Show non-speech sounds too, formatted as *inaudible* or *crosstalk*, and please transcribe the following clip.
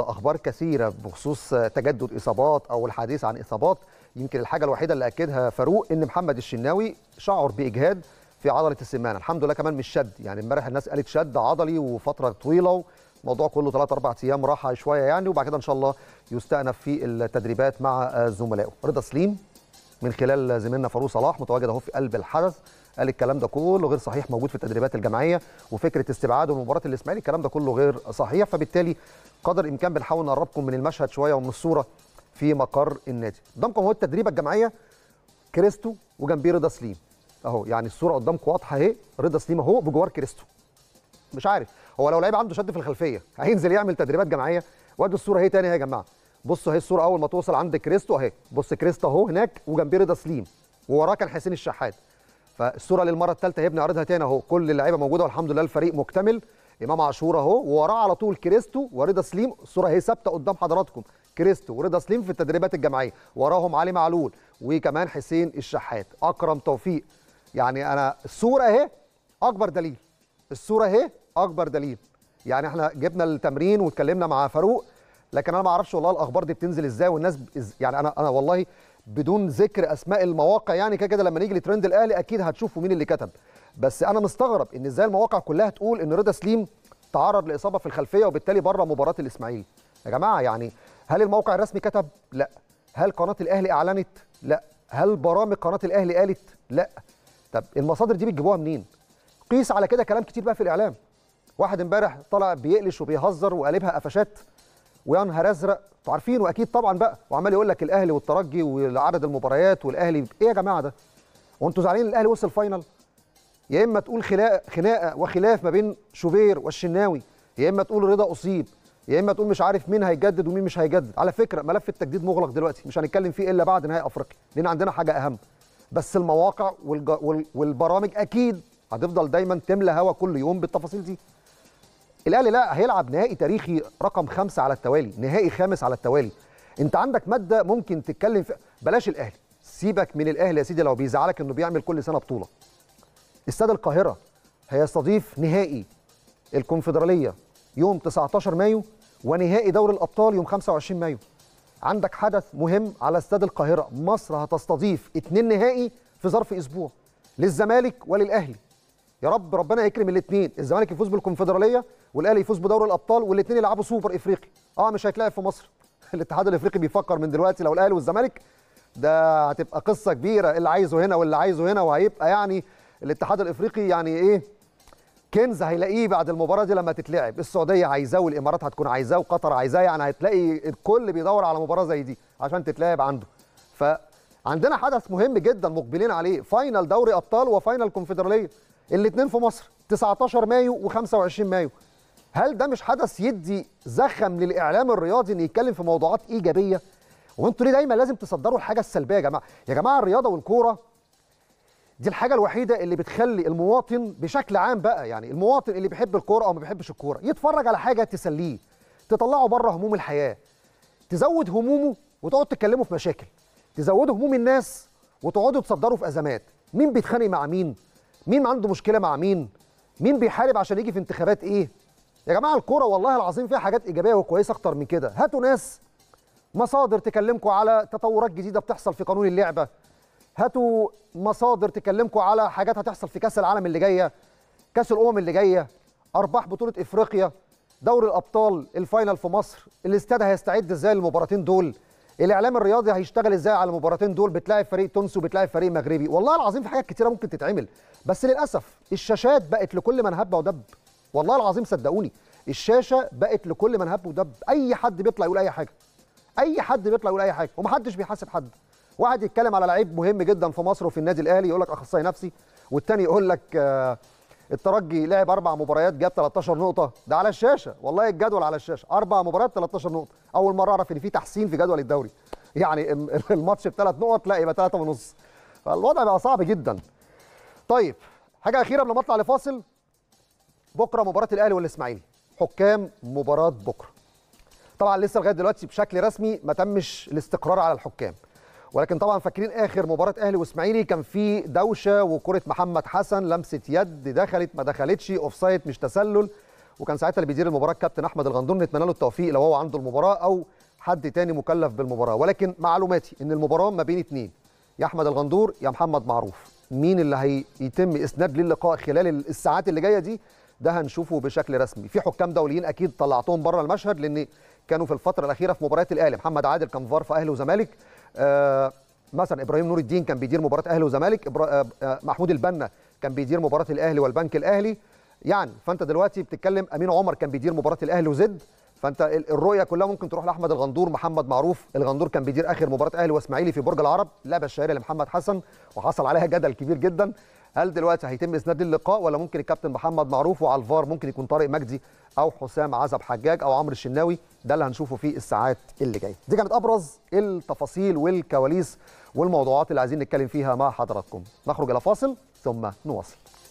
اخبار كثيره بخصوص تجدد اصابات او الحديث عن اصابات يمكن الحاجه الوحيده اللي اكدها فاروق ان محمد الشناوي شعر باجهاد في عضله السمانه الحمد لله كمان مش شد يعني امبارح الناس قالت شد عضلي وفتره طويله الموضوع كله 3 4 ايام راحه شويه يعني وبعد كده ان شاء الله يستأنف في التدريبات مع زملائه رضا سليم من خلال زميلنا فاروق صلاح متواجد اهو في قلب الحدث قال الكلام ده كله غير صحيح موجود في التدريبات الجماعيه وفكره استبعاده من مباراه الاسماعيلي الكلام ده كله غير صحيح فبالتالي قدر الامكان بنحاول نقربكم من المشهد شويه ومن الصوره في مقر النادي قدامكم اهو التدريبه الجماعيه كريستو وجنبيه رضا سليم اهو يعني الصوره قدامكم واضحه اهي رضا سليم اهو بجوار كريستو مش عارف هو لو لعيب عنده شد في الخلفيه هينزل يعمل تدريبات جماعيه وادي الصوره اهي تاني يا جماعه بصوا اهي الصوره اول ما توصل عند كريستو اهي بص كريستو اهو هناك وجنبيه رضا سليم ووراه كان حسين الشحات فالصوره للمره الثالثه ابني بنعرضها تاني اهو كل اللعيبه موجوده والحمد لله الفريق مكتمل امام عاشور اهو ووراه على طول كريستو ورضا سليم الصوره اهي ثابته قدام حضراتكم كريستو ورضا سليم في التدريبات الجماعيه وراهم علي معلول وكمان حسين الشحات اكرم توفيق يعني انا الصوره اهي اكبر دليل الصوره اهي اكبر دليل يعني احنا جبنا التمرين واتكلمنا مع فاروق لكن انا ما اعرفش والله الاخبار دي بتنزل ازاي والناس يعني انا انا والله بدون ذكر اسماء المواقع يعني كده كده لما نيجي لترند الاهلي اكيد هتشوفوا مين اللي كتب بس انا مستغرب ان ازاي المواقع كلها تقول ان رضا سليم تعرض لاصابه في الخلفيه وبالتالي بره مباراه الاسماعيلي يا جماعه يعني هل الموقع الرسمي كتب لا هل قناه الاهلي اعلنت لا هل برامج قناه الاهلي قالت لا طب المصادر دي بتجيبوها منين قيس على كده كلام كتير بقى في الاعلام واحد امبارح طلع بيقلش وبيهزر وقالبها قفشات ويا نهار ازرق انتوا عارفين واكيد طبعا بقى وعمال يقول لك الاهلي والترجي وعدد المباريات والاهلي ايه يا جماعه ده؟ وانتوا زعلانين الاهلي وصل فاينل؟ يا اما تقول خلاق خناقه وخلاف ما بين شوبير والشناوي يا اما تقول رضا اصيب يا اما تقول مش عارف مين هيجدد ومين مش هيجدد على فكره ملف التجديد مغلق دلوقتي مش هنتكلم فيه الا بعد نهائي افريقيا لان عندنا حاجه اهم بس المواقع والج... والبرامج اكيد هتفضل دايما تملى هوا كل يوم بالتفاصيل دي الاهلي لا هيلعب نهائي تاريخي رقم خمسة على التوالي نهائي خامس على التوالي انت عندك ماده ممكن تتكلم في بلاش الاهلي سيبك من الاهلي يا سيدي لو بيزعلك انه بيعمل كل سنه بطوله استاد القاهره هيستضيف نهائي الكونفدراليه يوم 19 مايو ونهائي دوري الابطال يوم 25 مايو عندك حدث مهم على استاد القاهره مصر هتستضيف اتنين نهائي في ظرف اسبوع للزمالك وللاهلي يا رب ربنا يكرم الاثنين الزمالك يفوز بالكونفدراليه والاهلي يفوز بدوري الابطال والاثنين يلعبوا سوبر افريقي اه مش هيتلعب في مصر *laughs* الاتحاد الافريقي بيفكر من دلوقتي لو الاهلي والزمالك ده هتبقى قصه كبيره اللي عايزه هنا واللي عايزه هنا وهيبقى يعني الاتحاد الافريقي يعني ايه كنز هيلاقيه بعد المباراه دي لما تتلعب السعوديه عايزاه والامارات هتكون عايزاه وقطر عايزاه يعني هتلاقي الكل بيدور على مباراه زي دي عشان تتلعب عنده فعندنا حدث مهم جدا مقبلين عليه فاينل دوري ابطال وفاينل كونفدراليه الاثنين في مصر 19 مايو و25 مايو هل ده مش حدث يدي زخم للاعلام الرياضي انه يتكلم في موضوعات ايجابيه وانتوا ليه دايما لازم تصدروا الحاجه السلبيه يا جماعه يا جماعه الرياضه والكوره دي الحاجه الوحيده اللي بتخلي المواطن بشكل عام بقى يعني المواطن اللي بيحب الكوره او ما بيحبش الكوره يتفرج على حاجه تسليه تطلعه بره هموم الحياه تزود همومه وتقعد تتكلموا في مشاكل تزودوا هموم الناس وتقعدوا تصدروا في ازمات مين بيتخانق مع مين مين عنده مشكله مع مين مين بيحارب عشان يجي في انتخابات ايه يا جماعه الكوره والله العظيم فيها حاجات ايجابيه وكويسه اكتر من كده هاتوا ناس مصادر تكلمكم على تطورات جديده بتحصل في قانون اللعبه هاتوا مصادر تكلمكم على حاجات هتحصل في كاس العالم اللي جايه كاس الامم اللي جايه ارباح بطوله افريقيا دوري الابطال الفاينل في مصر الاستاد هيستعد ازاي للمباراتين دول الاعلام الرياضي هيشتغل ازاي على المباراتين دول بتلاعب فريق تونسي وبتلاعب فريق مغربي والله العظيم في حاجات كتيره ممكن تتعمل بس للاسف الشاشات بقت لكل من هب ودب والله العظيم صدقوني الشاشه بقت لكل من هب ودب اي حد بيطلع يقول اي حاجه اي حد بيطلع يقول اي حاجه ومحدش بيحاسب حد واحد يتكلم على لعيب مهم جدا في مصر وفي النادي الاهلي يقول لك اخصائي نفسي والتاني يقول لك آه، الترجي لعب اربع مباريات جاب 13 نقطه ده على الشاشه والله الجدول على الشاشه اربع مباريات 13 نقطه اول مره اعرف ان في تحسين في جدول الدوري يعني *laughs* الماتش بثلاث نقط لا يبقى ثلاثه ونص فالوضع بقى صعب جدا طيب حاجه اخيره قبل ما اطلع لفاصل بكره مباراه الاهلي والاسماعيلي حكام مباراه بكره طبعا لسه لغايه دلوقتي بشكل رسمي ما تمش الاستقرار على الحكام ولكن طبعا فاكرين اخر مباراه اهلي واسماعيلي كان في دوشه وكره محمد حسن لمسه يد دخلت ما دخلتش اوفسايد مش تسلل وكان ساعتها اللي بيدير المباراه الكابتن احمد الغندور نتمنى له التوفيق لو هو عنده المباراه او حد تاني مكلف بالمباراه ولكن معلوماتي ان المباراه ما بين اثنين يا احمد الغندور يا محمد معروف مين اللي هيتم اسناد للقاء خلال الساعات اللي جايه دي ده هنشوفه بشكل رسمي في حكام دوليين اكيد طلعتهم بره المشهد لان كانوا في الفتره الاخيره في مباريات الاهلي محمد عادل كان فار في اهلي وزمالك آه مثلا ابراهيم نور الدين كان بيدير مباراه اهلي وزمالك إبرا... آه،, آه محمود البنا كان بيدير مباراه الاهلي والبنك الاهلي يعني فانت دلوقتي بتتكلم امين عمر كان بيدير مباراه الاهلي وزد فانت الرؤيه كلها ممكن تروح لاحمد الغندور محمد معروف الغندور كان بيدير اخر مباراه اهلي واسماعيلي في برج العرب لعبه الشهيره لمحمد حسن وحصل عليها جدل كبير جدا هل دلوقتي هيتم اسناد اللقاء ولا ممكن الكابتن محمد معروف وعلى الفار ممكن يكون طارق مجدي او حسام عزب حجاج او عمرو الشناوي ده اللي هنشوفه في الساعات اللي جايه دي كانت ابرز التفاصيل والكواليس والموضوعات اللي عايزين نتكلم فيها مع حضراتكم نخرج الى فاصل ثم نواصل